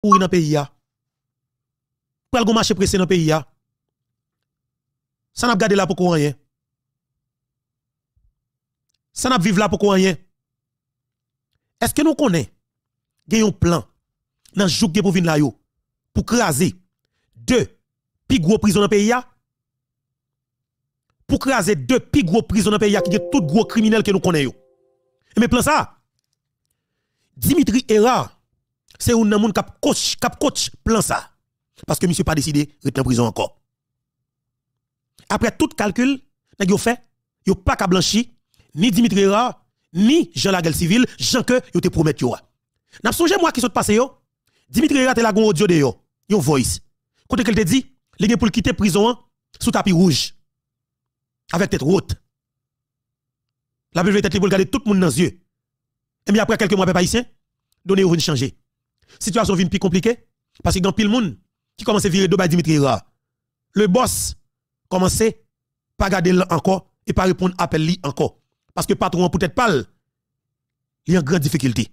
Pour dans le pays. Pour aller marché pressé dans le pays. Ça n'a pas gardé là pour quoi rien. Ça n'a pas vivre là pour quoi rien. Est-ce que nous connaissons un plan dans le jour pour venir là pour craser deux plus gros prisons dans le pays? Pour craser deux plus gros prisons dans le pays qui sont tous gros criminels que nous connaissons. Et mais plan ça, Dimitri era c'est un monde qui coach, cap coach plan ça. Parce que monsieur pas décidé de en prison encore. Après tout calcul, n'a fait, yo pas qu'à blanchi ni Dimitri Ra, ni Jean Lagel civil, Jean que il te promet yo. N'a songé moi qui sont passé yo. Dimitri Ra te la gon audio de yo, yo voice. Quand qu'elle te dit, les gens pour quitter prison sous tapis rouge. Avec tête haute. La Bible tête pour garder tout le monde dans les yeux. Et bien après quelques mois, papa ici, donnez-vous une changer situation vient plus compliquée. Parce que dans pile monde qui commence à virer de Dimitri Ra, le boss commence pas garder encore et pas répondre à appel encore. Parce que patron peut-être pas, il y a une grande difficulté.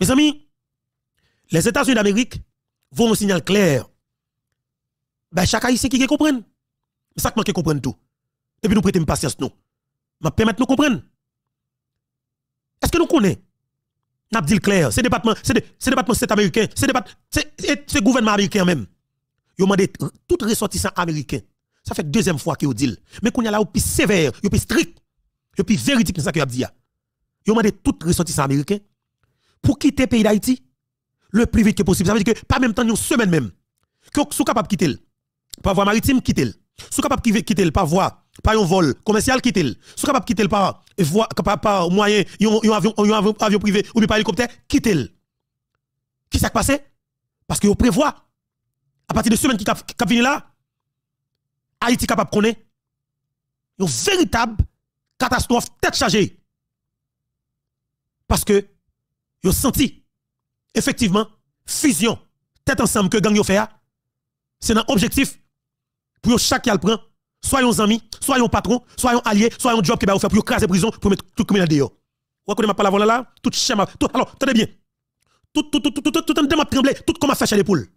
Mes amis, les États-Unis d'Amérique vont un signal clair. Ben, chaque haïtien qui comprend. mais ça que manque comprendre tout. Et puis nous prêtons patience nous. Mais permettre nous comprendre. Est-ce que nous connaissons N'a le clair, c'est département, c'est département c'est américain, c'est département gouvernement américain même. Yo mandé tout ressortissant américain. Ça fait deuxième fois qu'ils dit. Mais qu'on y a là au plus sévère, au plus strict, au plus véridique dans ça qu'il a dit. Yo mandé tout ressortissant américain pour quitter le pays d'Haïti le plus vite que possible. Ça veut dire que pas même temps une semaine même. Que sont capables de quitter. Par voie maritime, quitter. Sou capable de quitter le par voie, par un vol commercial quitter le. Sou capable de quitter le par voie par moyen, un avion, avion, avion privé ou par hélicoptère, quitter le. Qui s'est passé Parce que vous prévoit à partir de semaine qui cap vient là, Haïti capable de connaître une véritable catastrophe tête chargée. Parce que vous senti effectivement fusion tête ensemble que gang yo fait c'est un objectif pour chacun le prend. Soyons amis, soyons patrons, soyons alliés, soyons job qui va faire pour craser prison, pour mettre tout le dehors. Vous ma parole là? Tout Tout, alors, tenez bien. Tout, tout, tout, tout, tout, tout, tout, trembler, tout comme à des poules.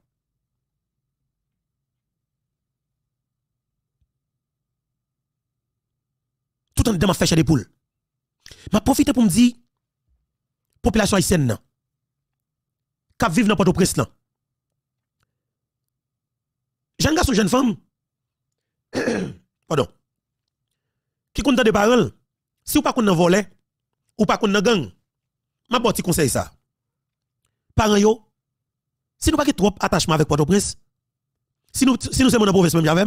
Tout en m'a les poules. M'a profité pour me dire, population haïtienne, qui vivent dans presse. là jeune garçon, jeune femme, Pardon. Qui compte des paroles Si ou pas qu'on volet ou pas qu'on gang, m'a petite conseil ça. Parents yo, si nous pas trop attachement avec Port-au-Prince, si nous si nous sommes en province même j'avais,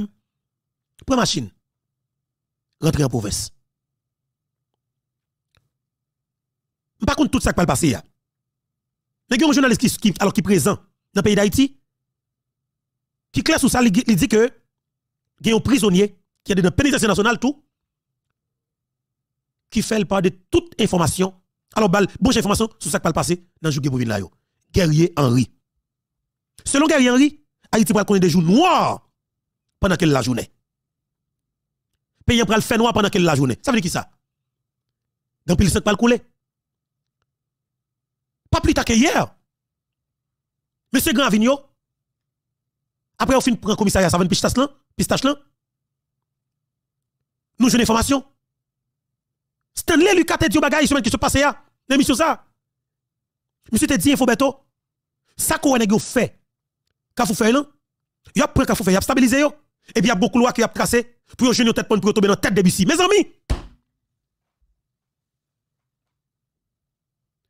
machine. Rentrez en province. Par contre, tout ça qui va passer. Mais il y a un journaliste qui, alors, qui est présent dans le pays d'Haïti, qui clair sur ça, il dit que il y a un prisonnier qui est dans la pénitentiaire nationale tout, qui fait le part de toute information. Alors, bal, bonne information sur ce qui va passé dans le jour de là. Guerrier Henri. Selon Guerrier Henry, Haïti va connaître des jours noirs pendant qu'elle la journée. Pays va le faire noir pendant qu'elle la journée. Ça veut dire qui ça? Dans le 5 va couler. Pas plus tard que hier. Monsieur Grand Avignon, après, on prendre un commissariat, ça va une pichtas là pistache là. Nous jouons information. Stanley Lucas y dit des choses qui se passe hein. là, l'émission ça. Monsieur te dit info beto. Ça qu'on a fait. Quand vous faire là Il a pris qu'a vous faire il a stabilisé Et eh bien il y a beaucoup de lois qui a tracé pour jeune tête pour tomber dans tête de BC. Mes amis,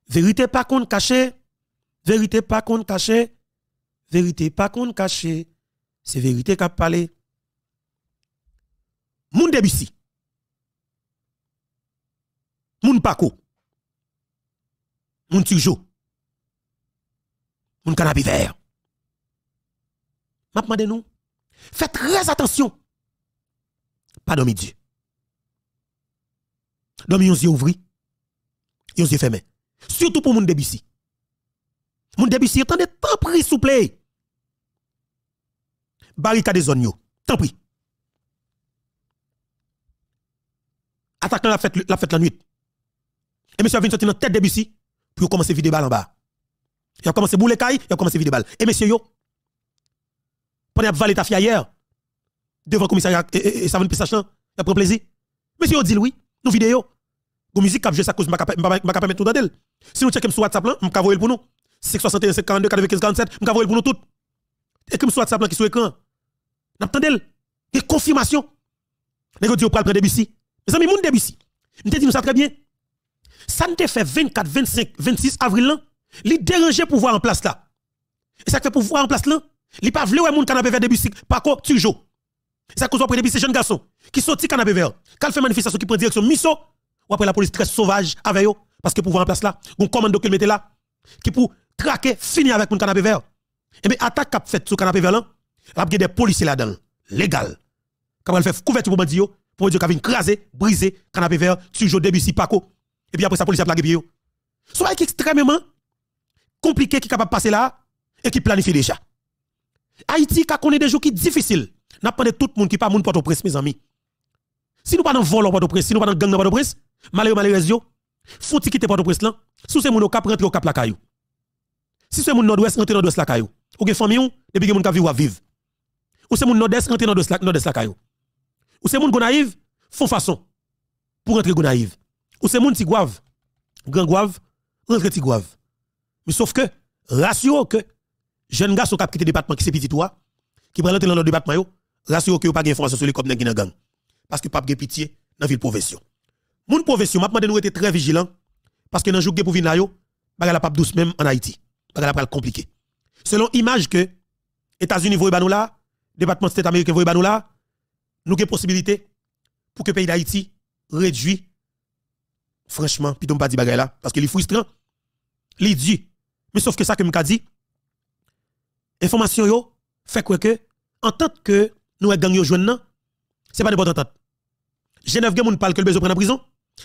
Vérité pas contre caché, vérité pas contre caché, vérité pas contre caché, c'est vérité qui a parlé. Moun Debussy. Moun Paco. Moun Tujo. Moun Canapé Vert. M'a demandé nous. Faites très attention. Pas dormi Dieu. Dormi yon yeux ouvri. Yon yeux fermé. Surtout pour moun Debussy. Moun Debussy, attendez, tant pris, souple. Barricade zone yo. Tant pris attaquant la fête la, fête la nuit. Et monsieur vient sortir dans la tête Debussy pour commencer à vider balle en bas. Il a commencé à bouler caille, il a commencé à vider balle. Et monsieur, yo, pendant qu'il a ta fille hier, devant le commissariat, et, et, et ça veut il a pris plaisir. Monsieur, dit oui, nous vidéo. La musique qui a joué sa cause, je ne peux pas mettre tout dans Si nous checkons sur WhatsApp, je peux voir pour nous. 661, 742, 95, 47, je peux voir pour nous tout. Et comme sur WhatsApp qui est sur l'écran, nous attendons. Il y a confirmation. Nous avons dit, on prend le Debussy. Mes amis, moun Debussy, nous te dit ça très bien. Ça nous fait 24, 25, 26 avril, dérangé pour pouvoir en place là. Et ça fait pouvoir en place là, li pas vle ouais moun canapé vert Debussy, par tu toujours. Ça cause après des jeunes garçons qui sorti canapé vert, qui fait manifestation, qui prend direction Misso, ou après la police très sauvage avec eux, parce que voir en place là, un commando qui mette là, qui pour traquer, finir avec moun canapé vert. Et eh bien, attaque qu'a fait sur canapé vert là, il y a des policiers là-dedans, légal. Quand elle fait couverture pour bandit, pour dire a une craser, briser, canapé vert, sujet si Paco. Et puis après ça, police a plagué bio. Soit extrêmement compliqué qui est capable de passer là et qui planifie déjà. Haïti, quand on est des jours qui difficiles, n'a pas de tout le monde qui pas monde porte au prince mes amis. Si nous pas dans vol Port-au-Prince, si nous pas dans gang porte au prince malheureux malheureux faut quitter Port-au-Prince là. Si c'est mon cap rentre au cap la caillou. Si c'est mon nord-ouest rentrer nord-ouest la caillou. Ou gen famille ou depuis que mon cap vivre vivre. Ou c'est mon nord-est rentrer nord-est la caillou. Ou c'est moun gonaïve, font façon pour rentrer gonaïve. Ou c'est moun tigouave, grand gouave, rentre tigouave. Mais sauf que, rassurez que, jeunes gars sont cap le département qui se petit toi, qui prennent dans le département, rassurez que vous pas d'informations sur les copains qui gang. Parce que pas de pitié dans la ville profession. Moun profession, m'a demandé nous être très vigilants, parce que dans le jour pour yo, baga la pape douce même en Haïti. la pral compliqué. Selon image que États-Unis voient nous là, département de state américain voit nous là, nous avons possibilité pour que le pays d'Haïti réduit. Franchement, puis pas dit bagarre là, parce que c'est frustrant, les dit. Mais sauf que ça que me dit, information yo fait quoi que en tant que nous avons gagné aujourd'hui, ce c'est pas de bonne entente. Genève gen moun parle que le besoin prendre en prison.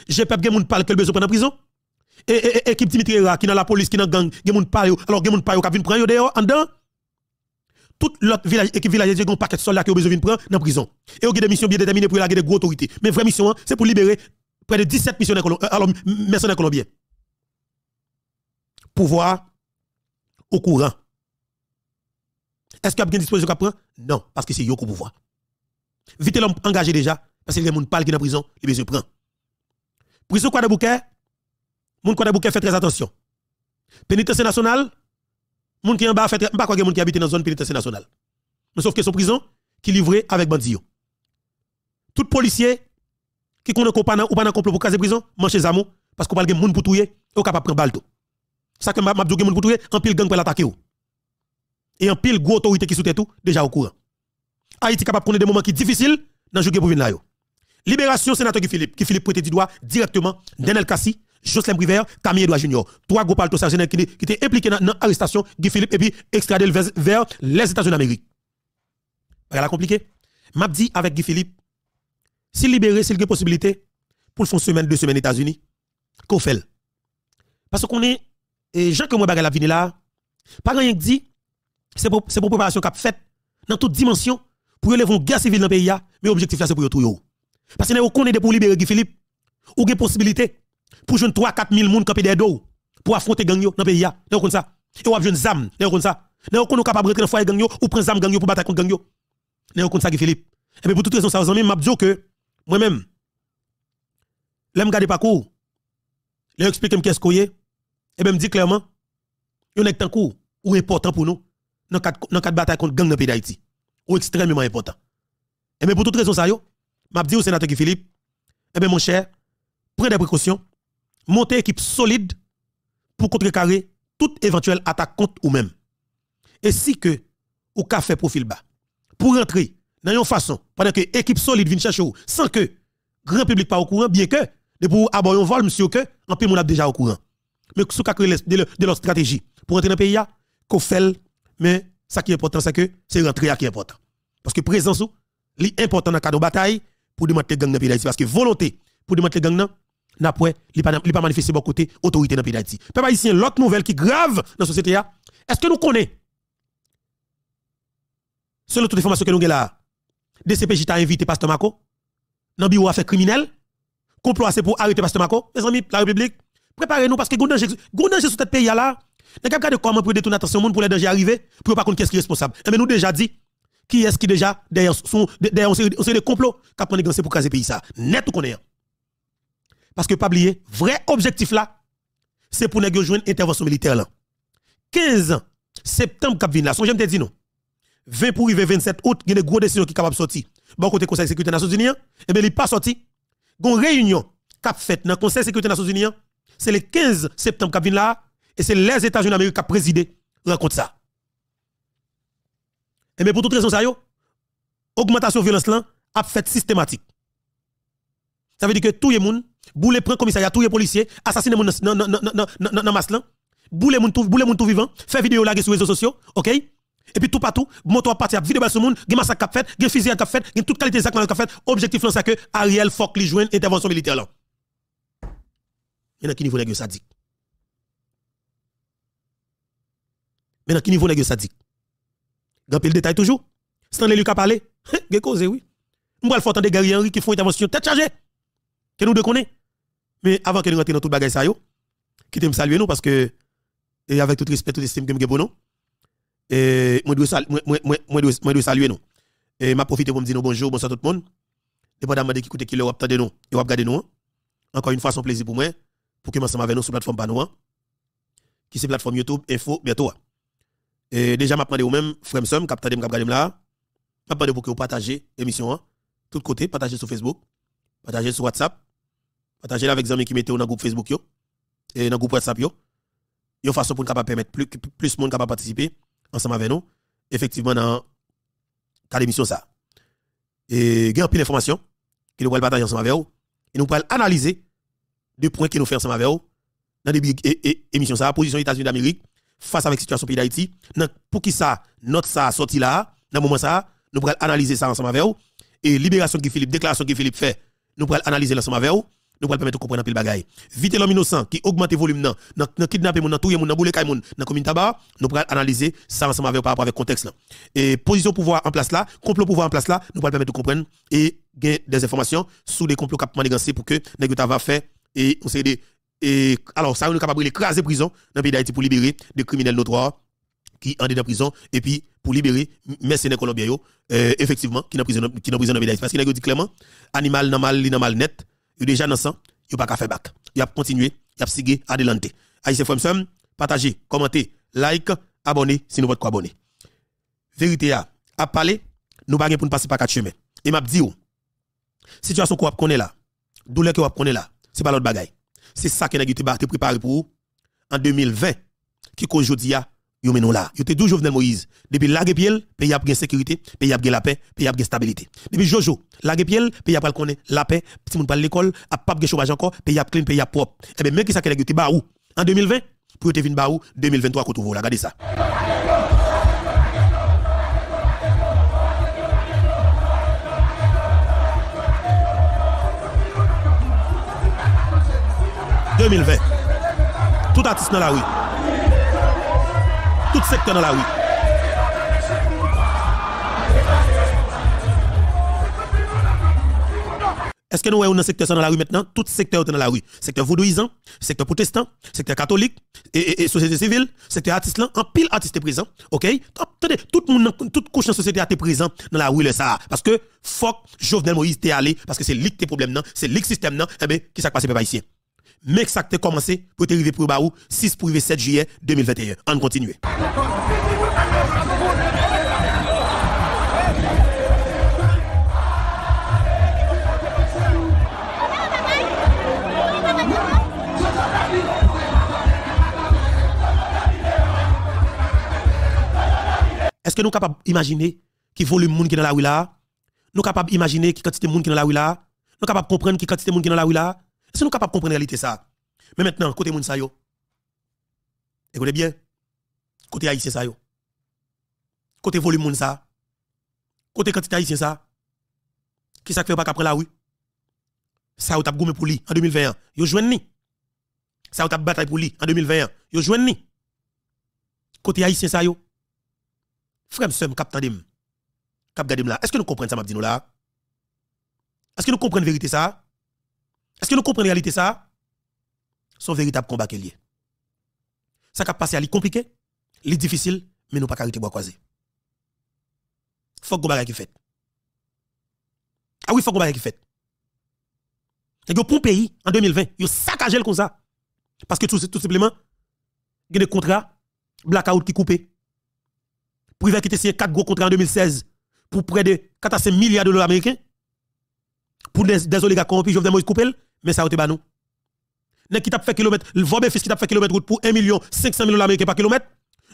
GPEP e gen moun parle que le besoin prendre en prison. Et équipe Dimitri qui dans la police qui dans gang, gen moun parle alors gen moun parle qui vient prendre yo dehors en dedans tout l'autre village qui village un paquet de soldats qui ont besoin de prendre dans la prison. Et ont des missions bien déterminées pour la des autorités. Mais vraie mission hein, c'est pour libérer près de 17 missionnaires euh, colombiens. Pouvoir au courant. Est-ce qu'il y a une disposition a prendre Non, parce que c'est le pouvoir. Vite l'homme engagé déjà, parce que les gens parlent qui dans en prison, les besoin prend. Prison quoi de bouquet, qui quoi de bouquet fait très attention. Pénitentiaire nationale, Moun qui en bas fait, pas quoi que qui habite dans zone pénitentiaire nationale. Mais sauf que son prison qui livré avec bandit. Tout policier qui connaît qu'on ou pas dans complot pour caser prison, manche moi parce qu'on pas de moun pour touyer, ou capable prendre balle tout. Ça que m'a dit moun pour touyer, en pile gang pour l'attaquer oh. Et en pile gros autorité qui sont tout déjà au courant. Haïti capable prendre des moments qui difficiles dans jouer pour venir là. Libération sénateur qui Philippe qui Philippe prête du doigt directement Daniel Kassi Jocelyn Briver, Camille Edouard Junior. Trois groupes alto qui étaient impliqués dans l'arrestation Guy Philippe et puis extradé vers, les États-Unis d'Amérique. Voilà compliqué. M'a dit avec Guy Philippe, s'il libéré, s'il y a possibilité, pour le fond semaine, deux semaines États-Unis, qu'on fait. Parce qu'on est, et Jean que moi la venir là, pas rien dit, c'est pour, pour préparation qu'a fait dans toute dimension pour élever une guerre civile dans le pays, mais l'objectif là c'est pour tout. Parce que nous connaissons pour libérer Guy Philippe, ou une possibilité pour jouer 3 4 000 moun camper des dos pour affronter gang yo dans pays là comme ça et ou jeune zam comme ça nous sommes capables de rentrer dans foyer gang yo ou prendre zam gang yo pour battre contre gang yo nous comme ça Philippe et eh bien pour toute raison ça vous m'a dit que moi même l'aime garder parcours Je explique qu'est-ce y est et eh bien me dit clairement yon est en cours ou important pour nous dans quatre dans quatre batailles contre gang dans pays d'Haïti ou extrêmement important et eh bien pour toute raison ça yo m'a dit au sénateur Philippe et bien mon cher prenez des précautions monter équipe solide pour contrecarrer toute éventuelle attaque contre ou même. Et si que ou fait profil bas pour rentrer dans une façon pendant que équipe solide vient chercher sans que grand public pas au courant bien que de pour avoir un vol monsieur que en on mon déjà au courant. Mais sous ka de, de leur stratégie pour rentrer dans le pays qu'on fait mais ça qui est important c'est que c'est rentrer qui est important. Parce que présence ou li important dans le cadre de bataille pour démanteler gang dans pays parce que volonté pour démanteler gang n'après il pas pas manifester bon côté autorité dans pays d'Haïti. Peuple haïtien, l'autre nouvelle qui grave dans la société hein. Est-ce que nous connaissons Selon toutes les informations que nous avons là, DCPJ a invité pasteur Mako dans bureau affaire criminel, complot assez pour arrêter pasteur Mako. Mes amis, la République, préparez-nous parce que gon danger sur ce pays là. Nous avons de comment pour détourner l'attention monde pour les dangers arriver, pour pas connaître qui est responsable. mais eh ben, nous déjà dit qui est-ce qui déjà derrière son derrière on sait le complot qui a pris pour caser pays ça. Net ou connaît. Parce que pas oublier, vrai objectif là, c'est pour nous jouer une intervention militaire là. 15 septembre cap là, son j'aime te dire non. 20 pour arriver 27 août, il y a des gros décision qui est capable de sortir. Bon côté Conseil de sécurité des Nations Unies, et eh bien il pas sorti. Gon réunion qui cap faite dans le Conseil de sécurité des Nations Unies, c'est le 15 septembre cap là et c'est les États-Unis d'Amérique qui présidé rencontre ça. Et eh bien pour toute raison ça yo, augmentation de violence là a fait systématique. Ça veut dire que tout le monde Boule prend commissariat, tous les policiers, assassiner non dans non non Boule moun tout, boule moun tout vivant, fait vidéo là sur les réseaux sociaux, OK Et puis tout partout, moto parti, vidéo sur monde, gen massacre qu'a fait, gen fusillade a fait, gen toute qualité zak a fait. Objectif là c'est que Ariel faut li jouen intervention militaire là. Mais dans qui niveau nèg sadique Mais dans qui niveau nèg sadique Grand le détail toujours. Stanley Lucas parlé gen cause oui. M'bral faut entendre Gary Henry qui font intervention tête chargée que nous déconnons. Mais avant que nous rentrions dans tout bagage ça yo, quittez saluer nous parce que avec tout respect, tout l'estime que me pour nous, je dois saluer saluer nous. Et m'a profité pour me dire bonjour, bonsoir tout le monde. Dépendamment de qui écoute qui le attendez nous et regarder nous. Hein? Encore une fois, c'est un plaisir pour moi pour que nous avec nous sur la plateforme Panou hein? qui c'est plateforme YouTube info bientôt. Hein? Et déjà m'a prendre ou même frère Sam, capteur de là, m'a vous pour que vous partager l'émission tout côté, partagez sur Facebook Partagez sur WhatsApp. Partagez avec les amis qui mettent dans le groupe Facebook et dans le groupe WhatsApp yo. une façon pour nous permettre plus plus monde capable participer ensemble avec nous effectivement dans l'émission. émission ça. Et gagne plus d'informations que nous allons partager ensemble avec vous et nous allons analyser les points qui nous faisons ensemble avec vous dans l'émission. émission ça position États-Unis d'Amérique face avec situation pays d'Haïti. Pour qui ça notre ça sorti là dans moment ça nous allons analyser ça ensemble avec vous et libération qui Philippe déclaration qui Philippe fait nous pourrons analyser l'ensemble avec vous. Nous allons permettre de comprendre un peu pile bagaille. Vite l'homme innocent qui augmente le volume dans dans kidnapper dans le mon dans bouler dans commune nous allons analyser ça ensemble avec par rapport avec contexte là. Et position pouvoir en place là, complot pouvoir en place là, nous allons permettre de comprendre et gagner des informations sur les complots cap manigancé pour que nous va fait et on sait et alors ça nous capable d'écraser prison dans le pays d'Haïti pour libérer des criminels notoires qui en dans prison et puis pour libérer mercenaires colombiens euh, effectivement qui n'a prison qui n'a prison parce qu'il a dit clairement animal normal li normal net il déjà dans sang il pas qu'à faire bac il a continué il a sigé adelante c'est ça partagez commentez like abonnez si nous votre abonné vérité a à parler nous pas pour ne passer par quatre chemins et m'a dit oh, situation qu'on connaît là douleur qu'on connaît là c'est pas l'autre bagaille c'est ça que a avons préparé pour en 2020 qui aujourd'hui a yo menon là. Yo te toujours Jovenel Moïse. Depuis lague piel, pays a la sécurité, pays a la paix, pays a la stabilité. Depuis Jojo, lague piel, pays a pas la paix, petit monde pas l'école, a pas gain chômage encore, pays a clean, pays a propre. Et eh ben même qui ça que te baou en 2020 pour te venir baou 2023 quand trouve Regardez ça. ...2020. Tout artiste dans la rue secteur dans la rue. Est-ce que nous avons un secteur dans la rue maintenant Tout secteur est dans la rue. Secteur vaudouisant, secteur protestant, secteur catholique, et, société civile, secteur artiste, en pile artiste présent. OK Attendez, tout le monde, toute couche de société est présent dans la rue, le ça. Parce que, fuck, Jovenel Moïse est allé, parce que c'est l'ict problème, non c'est l'IC système, système, eh bien, qui s'est passé, pas ici mais que ça a commencé pour arriver pour Baou, 6 pour 7 juillet 2021. On continue. Est-ce que nous sommes capables d'imaginer qui volume de monde qui est dans la rue là? Nous sommes capables d'imaginer qui quantité de monde qui est dans la rue là? Nous sommes capables de comprendre qui quantité de monde qui est dans la rue là? Si nous capables de comprendre la réalité ça. Mais maintenant, côté moun sa yo. Écoutez bien. Côté haïtien ça yo. Côté volume moun ça. Côté quantité haïtien ça. Qui ça fait pas qu'après la oui Ça ou tap goumé pour lui en 2021. Yo jouen ni. Ça ou tap bataille pour lui en 2021. Yo jouen ni. Côté haïtien ça yo. Frère m'sem m'm. cap tandem. Cap gadem là. Est-ce que nous comprenons ça m'a nous là? Est-ce que nous comprenons la vérité ça? Est-ce que nous comprenons la réalité ça Son véritable combat qui est lié. Ça qui a passé à lui compliqué, lui difficile, mais nous pas arrêter bois croiser. Faut que qui fait. Ah oui, faut que qui fait. que pour un pays, en 2020, il saccagé le comme ça. Parce que tout, simplement, il y a des contrats, blackout qui coupé. Privé qui a signé 4 gros contrats en 2016 pour près de 4 à 5 milliards de dollars américains. Pour des, des oligarques corrompus, Jovenel Moïse coupé, mais ça, c'est pas nous. Ne qui t'a fait kilomètre, le fils qui t'a fait kilomètre route pour 1 million 500 000 dollars américains par kilomètre.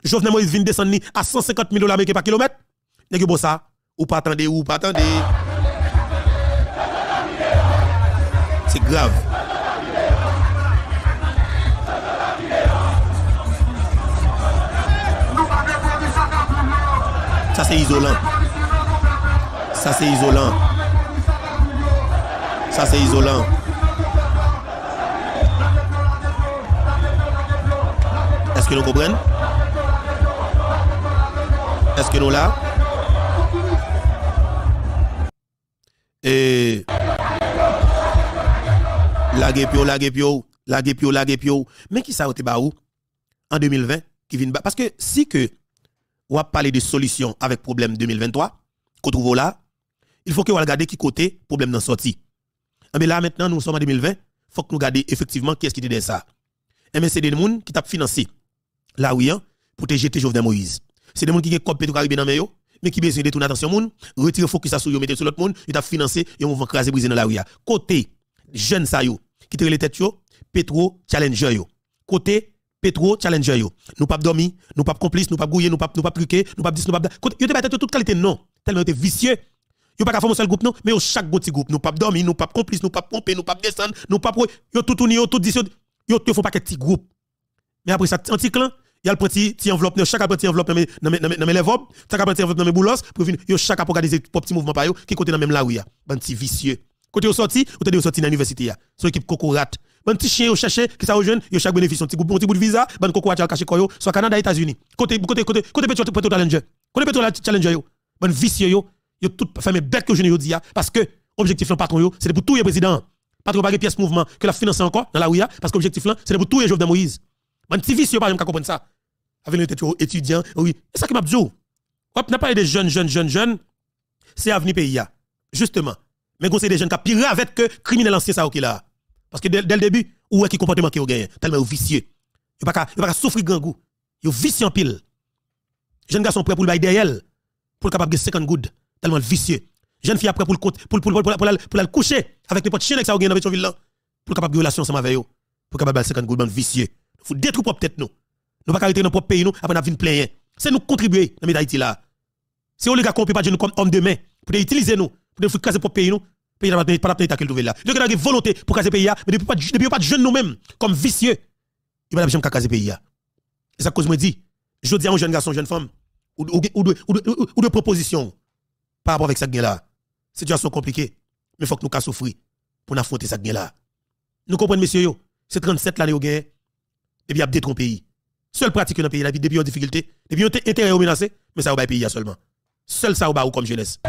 Jovenel Moïse vient descendre à 150 000 dollars américains par kilomètre. N'est-ce pas ça? Ou pas attendez, ou pas attendez. C'est grave. Ça c'est isolant. Ça c'est isolant. Ça c'est isolant. Est-ce que nous comprenons Est-ce que nous là Et la pio, la pio, la la Mais qui ça a été en 2020 qui vient Parce que si que on va parler de solution avec problème 2023 qu'on trouve là, il faut que on regarde qui côté problème dans sorti. Ah, mais là maintenant nous sommes en 2020, il faut que nous gardions effectivement qui est-ce qui était ça. mais c'est des gens qui t'a financé. La où pour te jeter Jovenel Moïse. C'est des gens qui ont copié tout caribé dans mayo, mais qui besoin de tout attention monde, retirer focus sur eux, mettre sur l'autre monde, ils t'a financé, ils vont craser briser dans la rue. Côté jeune ça yo, qui te les têtes yo, Petro Challenger yo. Côté Petro Challenger yo. Nous pas dormi, nous pas complice, nous pas gouiller, nous pas nous pas pluquer, nous pas dis, nous pas Côté yo te battre toute qualité non, tellement t'es vicieux. Yo pas qu'à former seul groupe non, mais au chaque petit groupe, nous pas dormi, nous pas complice, nous pas pomper, nous pas descendre, nous pas yo tout tourner, yo tout dis, yo te font pas que petit groupe. Mais après ça, anti-clan, il y a le petit, enveloppe, chaque petit enveloppe dans mes lèvres, chaque petit enveloppe dans mes boulots, pour venir, chaque pour organiser petit mouvement par yo qui côté dans même la a, un ben, petit vicieux. Côté au sorti, vous êtes sorti dans l'université, son équipe cocorate. Ben petit chien, chercher, qui ça rejoint, yo chaque bénéfice, un petit bout de visa, un ben, cocorate, caché quoi, soit Canada, États-Unis. Côté, côté, côté, côté, petit challenger. Côté petit challenger, yo. Un ben, vicieux, yo. Yo tout, fermé bête que je ne dis, parce que, objectif, le patron, yo, c'est pour tout les président. Patron, pas pièces mouvement, que la finance encore dans la rue, parce que objectif, c'est pour tout les Jovenel Moïse. Mon petit vicieux, pas comprendre ça. Avec les étudiant, oui. C'est ça qui m'a dit. On pas eu de jeunes, jeunes, jeunes, jeunes. C'est avenir pays, justement. Mais c'est des jeunes qui sont pire avec que criminels anciens, ça, ok, là. Parce que dès, le début, où est-ce qui comportement qui ont gagné? Tellement vicieux. Vous ne peuvent pas souffrir grand goût. Ils vicieux en pile. Jeunes garçons prêts pour le bail derrière, pour capable de 50 good. Tellement vicieux. Jeune fille prêts pour le compte, pour, pour, pour, pour, pour, coucher avec les potes chiens qui ont gagné dans ville là. Pour capable de relation ensemble avec eux. Pour capable de 50 gouttes, vicieux faut détruire propre tête nous. Nous pas arrêter dans propre pays nous après nous venir C'est nous contribuer dans Haïti là. C'est les gars qu'on peut pas dire nous comme hommes de main pour utiliser nous pour nous casser pays nous. Pays n'a pas pas quelle nouvelle là. Donc il a une volonté pour casser pays là mais depuis pas depuis pas nous-mêmes comme vicieux. Il va jamais casser pays là. Et ça cause moi dit je dis à un jeune garçon, jeune femme ou de propositions par rapport avec ça là. Situation compliquée mais faut que nous cas souffrir pour là. Nous monsieur c'est 37 et puis il a détruit pays. Seule pratique dans le pays, la vie, depuis en difficulté, depuis un intérêt menacé, mais ça va pays seulement. Seul ça va comme jeunesse.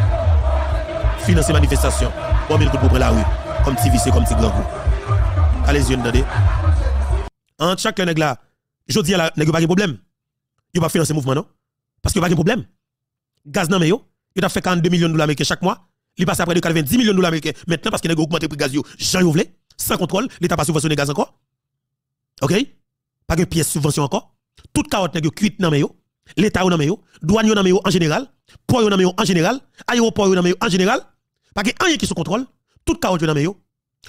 Financer manifestation, bon mille pour la rue, comme petit c'est comme si grand coup. Allez-y, entendez. En chaque nègre là, je dis à la nègre pas de problème. Yo pas financer mouvement non Parce a pas de problème. Gaz nan yo, il a fait 42 millions de dollars américains chaque mois, il passe après de 90 millions de dollars américains maintenant parce que a augmenté prix gaz yo, j'en yo sans contrôle, l'état pas subventionné gaz encore. OK pas de pièce subvention encore. Toute carotte n'est cuit cuite dans yo, l'État dans yo, douane dans yo en général, port dans yo en général, aéroport dans yo en général, pas de rien qui sous contrôle, toute carotte dans yo.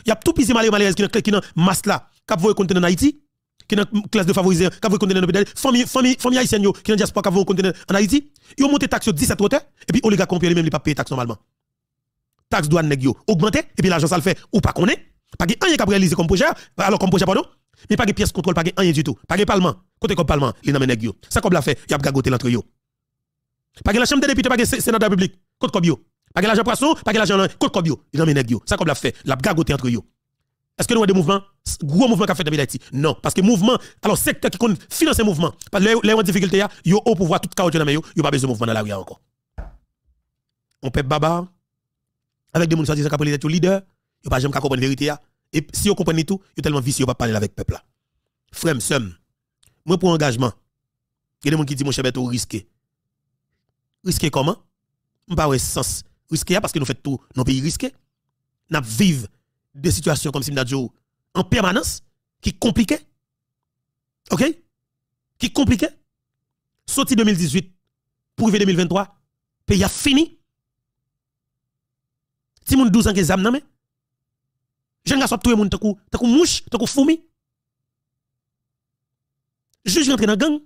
Il y a tout pisé malé qui qui dans masse là, qui voyer compter en Haïti, qui dans classe de favorisé, qui est compter dans famille famille famille haïtienne qui dans diaspora qui voyer compter en Haïti, ont monté taxe 17 hôtels et puis oligarque compagnie même les pas payer taxe normalement. Taxe douane n'est augmenté et puis l'agence ça le fait ou pas connaît, pas de rien qui réalisé comme projet, alors comme projet pardon. Mais pas de pièces contrôle, pas de rien du tout. Pas de parlement. Côté comme parlement, ils n'ont nèg yo. Ça comme l'a fait, y a gagoté l'entre yo. Pas de la chambre des députés, pas de sénateur de la République. Côté comme yo. Pas de l'argent poisson, pas de l'argent côté comme yo. ils n'ont nèg yo. Ça comme l'a fait, l'a gagoté entre yo. Est-ce que nous avons des mouvements Gros mouvement qui a fait dans Haïti. Non. Parce que mouvement, alors secteur qui finance le mouvement, parce que les difficultés il ils ont au pouvoir tout chaos dans yo, ils pas besoin de mouvement dans la rue encore. On peut Baba avec des gens qui sont capables leaders, leader, n'ont pas jamais comprendre la vérité. Et si vous comprenez tout, vous tellement vicieux, vous pas parler avec le peuple. Frère, somme, moi pour engagement, il y a des gens qui disent, mon cher Beto, risqué. Risqué comment Je pas sens. Risqué hein, parce que nous faisons tout dans pays risqué. Nous vivons des situations comme si nous en permanence, qui compliquées. OK Qui compliqué. Sorti 2018, prouvé 2023, pays a fini. Si mon 12 ans qui non Jeune garçon tout le monde, t'as coup mouche, t'as kou fourmi. Juge rentre dans gang.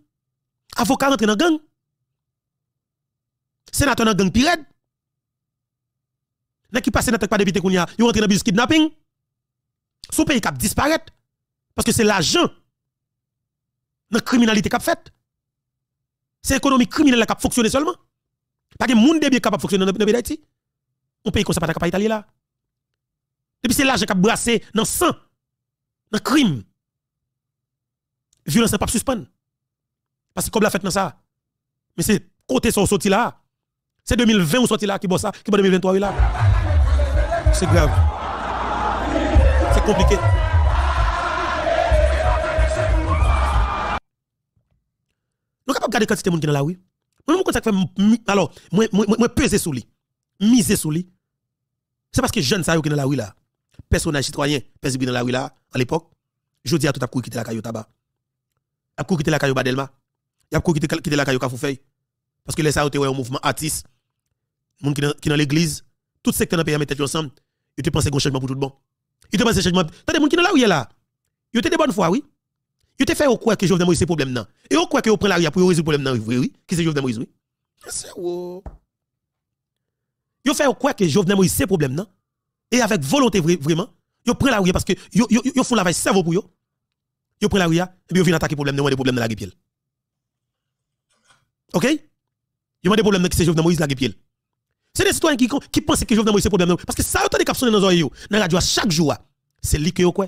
Avocat rentre dans gang. Sénateur dans gang pirate. N'a qui passe n'attaque pas a. kounya, yon rentre dans bus kidnapping. Son pays a disparaître parce que c'est l'argent dans criminalité a fait. C'est l'économie criminelle qui a fonctionné seulement. Pas que monde débile capable de fonctionner dans le pays d'Haïti. On pays comme ça pas capable là. Et puis c'est l'argent qui a brassé dans le sang, dans le crime. Violence n'est pas suspendre. Parce que comme la fête dans ça. Mais c'est côté son sorti là. C'est 2020 ou sorti là qui bosse ça, qui 2023 là. C'est grave. C'est compliqué. Nous sommes capables de garder quantité de monde qui dans la rue. Moi, je fait alors, moi, peser sur lui, miser sur lui. C'est parce que jeune ça qui dans la rue là personnage citoyen, personne dans la rue là, à l'époque, je dis à tout à coup quitter la caillou tabac. A coup quitter la caillou Badelma. Y a coup quitter la caillou Kafoufei. Parce que les ça ouais un mouvement artiste, monde qui dans, l'église, tout secteur dans le pays mettre ensemble, ils étaient pensés un changement pour tout le monde. Ils te pensent changement. T'as des monde qui dans la rue là. Ils étaient des bonnes fois, oui. Ils étaient fait au quoi que Jovenel Moïse c'est problème là. Et au quoi que prend la rue pour résoudre le problème là, oui, oui. Qui c'est Jovenel Moïse, oui. C'est wow. Oh. Ils fait au quoi que Jovenel Moïse c'est problème là et avec volonté vraiment, ils prennent la rue parce que yo font la veille cerveau pour eux. Ils prennent la rue et ils viennent attaquer problème, des problèmes de la gueule. OK Ils ont des problèmes ces ces de Moïse la gueule. C'est des citoyens qui, pensent que Jovenel Moïse c'est problème parce que ça autant des capsules dans nos oreilles, dans la radio chaque jour, ah, c'est lui au quoi.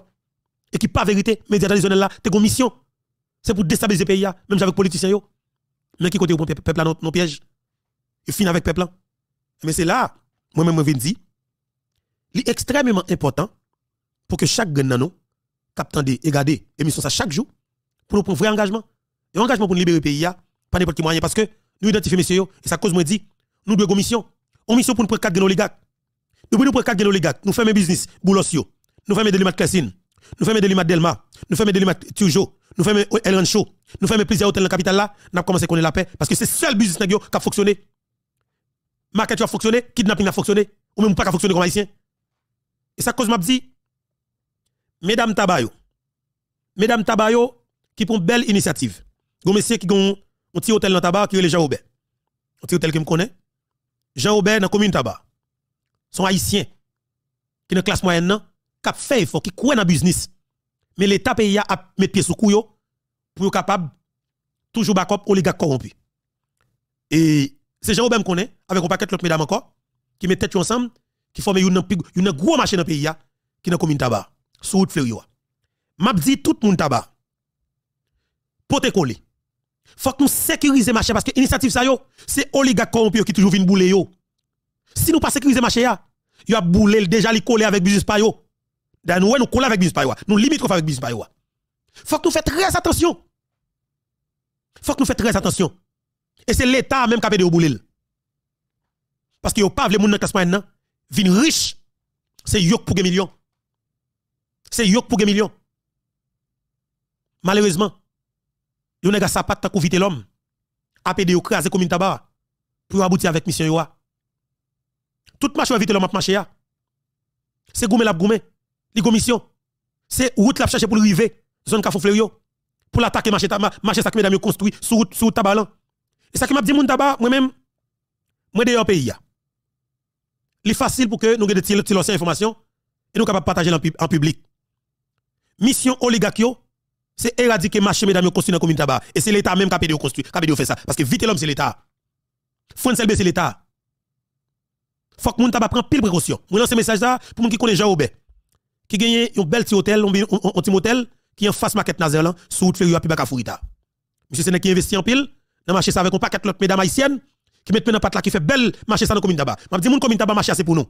Et qui pas vérité, médias traditionnels là, t'es mission. C'est pour déstabiliser le pays ah, même avec les politiciens Mais qui côté au peuple là non piège. Ils finissent avec peuple Mais c'est là moi même je viens dire est extrêmement important pour que chaque gagne nous capte et regarde émission ça chaque jour pour nous prendre vrai engagement et engagement pour libérer le pays pas n'importe qui moyen parce que nous identifions monsieur et ça cause moi e dit nous devons mission on mission pour nous prendre 4 nos oligarques nous prenons 4 nos oligarques nous faisons business boulosio nous faisons des limates Cassine nous faisons des limates Delma nous faisons des limates Turjo nous faisons El Rancho nous faisons plusieurs hôtels dans la capitale là nous commencé à connaître la paix parce que c'est seul business qui a fonctionné market a fonctionné kidnapping a fonctionné ou même pas a fonctionné comme haïtien et ça cause m'a dit, mesdames Tabayo, mesdames Tabayo, qui font belle initiative. Gon messieurs qui ont un petit hôtel dans Tabar qui est le Jean Aubert. Un petit hôtel que me connaît. Jean Aubert dans la commune Tabar, son haïtien, qui dans classe moyenne nan, qui fait un qui croient dans business. Mais l'État pays a mettre pied sous couyo pour capable toujours back up oligarque corrompu. Et c'est Jean Aubert me connaît avec un paquet l'autre mesdames encore qui mettent tête ensemble qui forme une, une grosse machine dans le pays, qui est dans commune tabac, sur route fleurie. M'a dit tout le monde tabac, pote collé. Faut que nous sécuriser marché parce que l'initiative ça c'est oligarque corrompu qui toujours viennent bouler yo. Si nous pas sécuriser marché ya yo a boulé déjà li coller avec business pa yo. nous nous avec business pa Nous limite avec business pa yo. Faut que nous fassions très attention. Faut que nous fassions très attention. Et c'est l'État même qui a fait au Parce que yo e pas les moun dans le moyenne vin riche, c'est yok pour des million. C'est yok pour des million. Malheureusement, yon nèg sa pat vite l'homme. APD yon krasé comme une tabac pour aboutir avec mission yo. Tout marche vite l'homme a marché ya. C'est goumé la goumé, li mission. C'est route la chercher pour river zone ka yo pour l'attaquer marché sa ça que mesdames construit sous sur tabalan. Et ça qui m'a dit moun tabac moi-même moi dehors pays ya est facile pour que nous ayons des petites informations et nous capables de partager en public. Mission oligarque, c'est éradiquer marché, mesdames, construire dans la communauté Et c'est l'État même qui a construire, fait ça. Parce que vite l'homme, c'est l'État. France LB, c'est l'État. Faut que moun tabac prend pile précaution. Je lance message là pour moun qui connaît Jean Aubert. Qui gagne un bel petit hôtel, un petit hôtel qui est en face market Nazer sous route Ferry à Pibaca Fourita. Monsieur Sénèque qui investit en pile, dans marché ça avec un paquet de mesdames haïtiennes qui mettent maintenant patte là, qui fait belle marché ça dans la commune d'Aba. Je dis, mon commune d'Aba, marché c'est pour nous.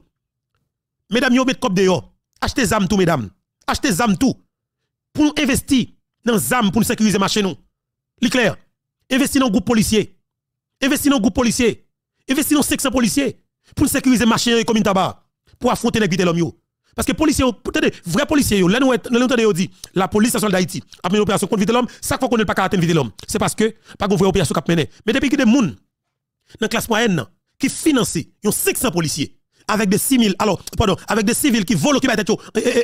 Mesdames, vous mettez cop dehors. Achetez ZAM tout, mesdames. Achetez ZAM tout. Pour nous investir dans ZAM pour nous sécuriser marché nous. L'éclair. Investir dans groupe policier. Investir dans groupe policier. Investir dans 500 policiers. Pour nous sécuriser marché et commune d'abord. Pour affronter les l'homme. Parce que policiers, les vrais policiers, là nous entendons dit, la police nationale d'Haïti a mené opération contre vite l'homme, chaque fois qu'on n'est pas capable de l'homme, c'est parce que pas qu'on vrai opération cap mené. Mais depuis que des gens dans classe moyenne qui finance 500 policiers avec des 6000 alors pardon avec des civils qui volontaires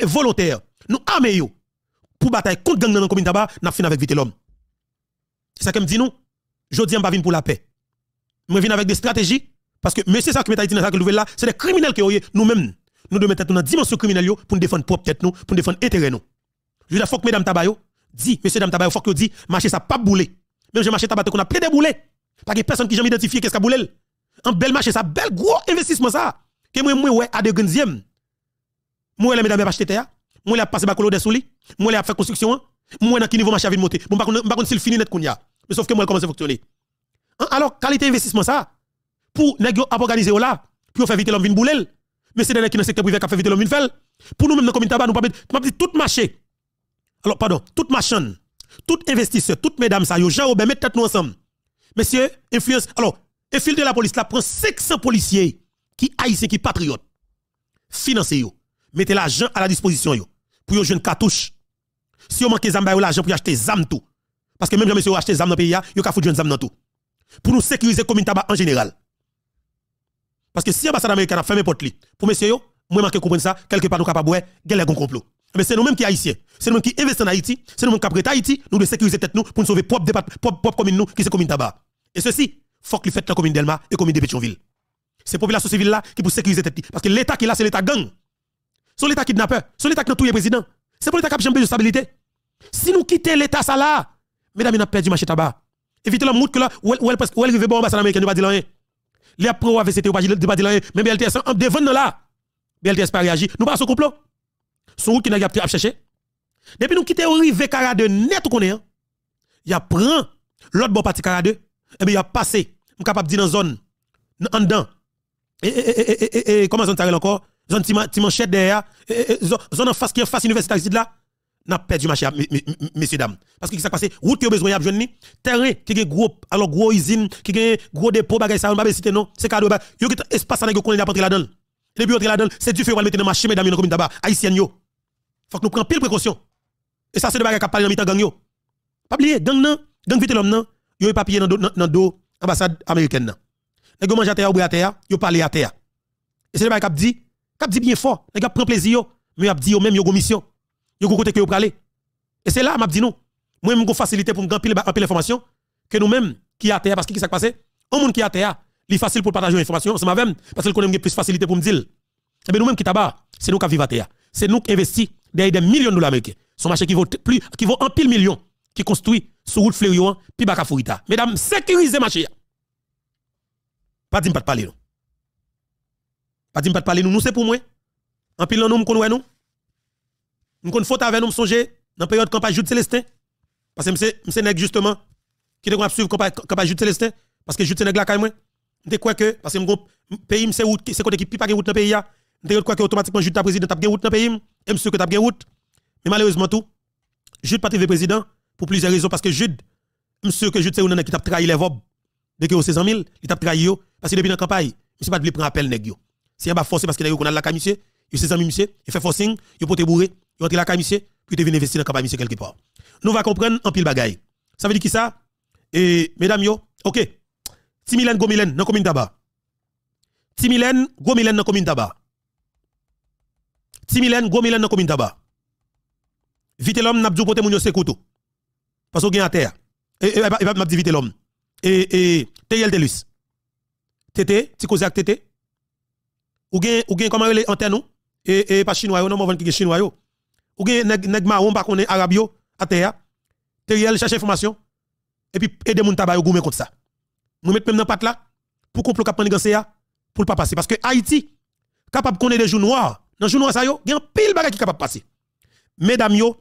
volontaires nous armés pour bataille contre gang dans la commune d'Aba n'a fini avec vite l'homme c'est ça que me dit nous je dis pas pour la paix je viens avec des stratégies parce que monsieur ça qui m'a dit dans cette nouvelle là c'est des criminels que nous-mêmes nous devons mettre dans la dimension criminelle pour nous défendre propre tête nous pour défendre intérêt nous je dis faut que mesdames tabayo dit monsieur dame tabayo faut que dit marché ça pas bouler même je marché tabayo qu'on a plein de boulets parce que personne qui jamais identifié qu'est-ce qu'a boule. Un bel marché, ça, bel gros investissement ça. Que moi, moi, ouais, à de grandième. Moi, les mesdames, acheter terre. Moi, les passé bacolo des souli. Moi, les fait construction. Hein. Moi, dans qui niveau marché à monter. Bon, par contre, s'il finit net de y a. Mais sauf que moi, commence à fonctionner. Hein, alors, qualité investissement ça. Pour nèg organiser là, pour fait vite l'homme vin boulel. Mais c'est des qui dans le secteur privé qui fait vite l'homme vin fel. Pour nous même dans commune tabac, nous pas dire tout marché. Alors pardon, tout machin. tout investisseur, toutes mesdames ça yo ou Robert mettre tête nous ensemble. Messieurs, influence. Alors, et fil de la police, là, prend 600 policiers qui haïtiens, qui patriotes. Financez yo. Mettez l'argent à la disposition yo. Pour yo une cartouche. Si vous manquez zamba l'argent pour acheter zam tout. Parce que même si vous acheter zam dans le pays, yo ka foutre une zam dans tout. Pour nous sécuriser comme une tabac en général. Parce que si l'ambassade américaine a fermé porte li, pour monsieur yo, moi manqué comprendre ça, quelque part nous capable faire un complot. Mais c'est nous-mêmes qui haïtiens, c'est nous qui investissons en Haïti, c'est nous-mêmes qui prêtons Haïti, nous devons sécuriser tête nous pour nous sauver propre propre commune nous qui c'est une tabac. Et ceci, faut qu'il fait la commune d'Elma et la commune de Pétionville. C'est la population civile là qui pour sécuriser tête. Parce que l'État qui est là, c'est l'État gang. C'est l'État kidnappeur. C'est l'État qui n'a tout le président. C'est pour l'État qui a besoin de stabilité. Si nous quittons l'État ça là, mesdames, nous avons perdu le marché tabac. Évitez la montre que là, où elle vivait bon ambassade américaine, ne pas dire rien. Les après ou AVCT, ne pas dire rien. Mais BLTS, en devant là, BLTS pas réagi. Nous pas au complot. Son route qui n'a pas cherché. Depuis nous quittons au rive Cara de net qu'on est, hein, il y a prend l'autre bon parti Cara 2 eh bien, il a passé, suis capable de dire dans zone, en dedans. Et, et, et, et, comment ça s'arrête encore? Zone Timanchette derrière, eh, eh, eh, zone en face qui est face universitaire là, n'a perdu marché, messieurs, dames. Parce que qui s'est passé, route qui a besoin de jeune, terrain qui a gros, alors gros usine, qui a gros dépôt, bagay ça, on va citer non, c'est cadeau, il y a espace à qu'on est d'apporter là-dedans. Les bureaux là-dedans, c'est du feu, on va mettre dans marché, mesdames, dans commune d'abord, Haïtien, yo. Faut que nous prenions pile précaution. Et ça, c'est le bagages qui parlé dans le gang Pas oublier, gang non, gang vite l'homme yo papier dans dans do ambassade américaine nan nèg mange à terre ou à terre yo parler à terre et c'est le cap dit cap dit bien fort nèg prends plaisir yo mais a dit yo même yo go mission yo go côté que yo praler et c'est là m'a dit nous moi me go pour me l'information information que nous mêmes qui à terre parce que qui s'est passé un monde qui à terre il facile pour partager information c'est même parce qu'il connaît plus facilité pour me dire c'est eh ben, nous mêmes qui tabac c'est nous qui vivons à terre c'est nous qui investis derrière des millions de dollars américains son marché qui vaut plus qui vaut un pile millions, qui construit sur route Fleurion, puis baka Fourita. Mesdames, sécurisez marché. Pas dit pas de parler non. Pas dit pas de parler nous, nous c'est pour moi. En pile nous connait nous. Nous connait faute avec nous songer dans période campagne Jude Célestin parce que monsieur monsieur nèg justement qui te suivre campagne Jude Célestin parce que Jude nèg la caille moi. Je quoi que parce que mon pays c'est route c'est côté qui pas route dans pays là. M'te quoi que automatiquement Jude ta président t'a la route dans pays et monsieur que t'a la route. Mais malheureusement tout Jude pas président pour plusieurs raisons. Parce que Jude, monsieur que Jude, c'est un qui a trahi les vob. Dès que vous 600 000, il a trahi Parce que depuis la campagne, monsieur pas de prendre appel nèg yo. Si pas forcé parce que vous qu'on a la caille monsieur, eu 600 000 monsieur, il fait forcing, hein. il pote te bourrer, il la caille puis il investir dans la campagne monsieur quelque part. Nous va comprendre en pile bagay Ça veut dire qui ça Et mesdames yo, OK. Timilen Gomilen dans la commune d'Aba. Timilen Gomilen dans la commune d'Aba. Timilen Gomilen dans la commune d'abat Vite l'homme n'a pas dû porter mon yo parce qu'on est en terre. Et va pas vite l'homme. Et et Teriel Telus. Tété, petit Kozak Tété. Ou gen ou gen comment les nous et et pas chinois non mon qui chinois Ou gen nèg On marron pas est arabe yo à terre. cherche information et puis aider moun tabayo goumé contre ça. Nous mettons même dans patte là pour qu'on puisse prendre ça pour pas passer parce que Haïti capable connaître des jours noirs. Dans jours noirs ça a un pile bagay qui capable passer. Mesdames yo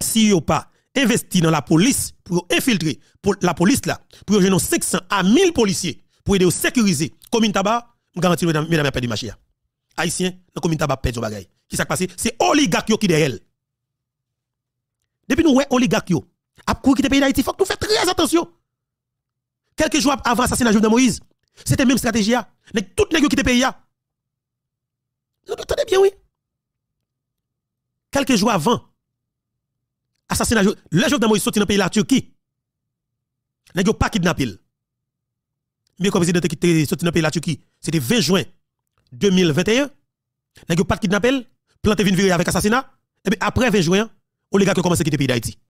si yo pas investi dans la police pour infiltrer pour la police là, pour gérer 500 à 1000 policiers pour aider à sécuriser commune tabac, je garantis mesdames mesdames pas des marchés. Haïtien, dans commune tabac perd son bagaille. Qui s'est passé C'est oligarque qui est derrière. Depuis nous ouais oligarque a couru le pays d'Haïti, faut que nous fassions très attention. Quelques jours avant l'assassinat de Moïse, c'était même stratégie là. Tout les gens qui pays là. Nous entendez bien oui. Quelques jours avant assassinat. Le de Moïse sorti dans le pays de la Turquie. N'a pas kidnappé. Mais comme président qui était sorti dans le pays de la Turquie, c'était 20 juin 2021. N'a pas kidnappé. Planté une virée avec assassinat. Et eh bien après 20 juin, on les gars commencé à quitter le pays d'Haïti.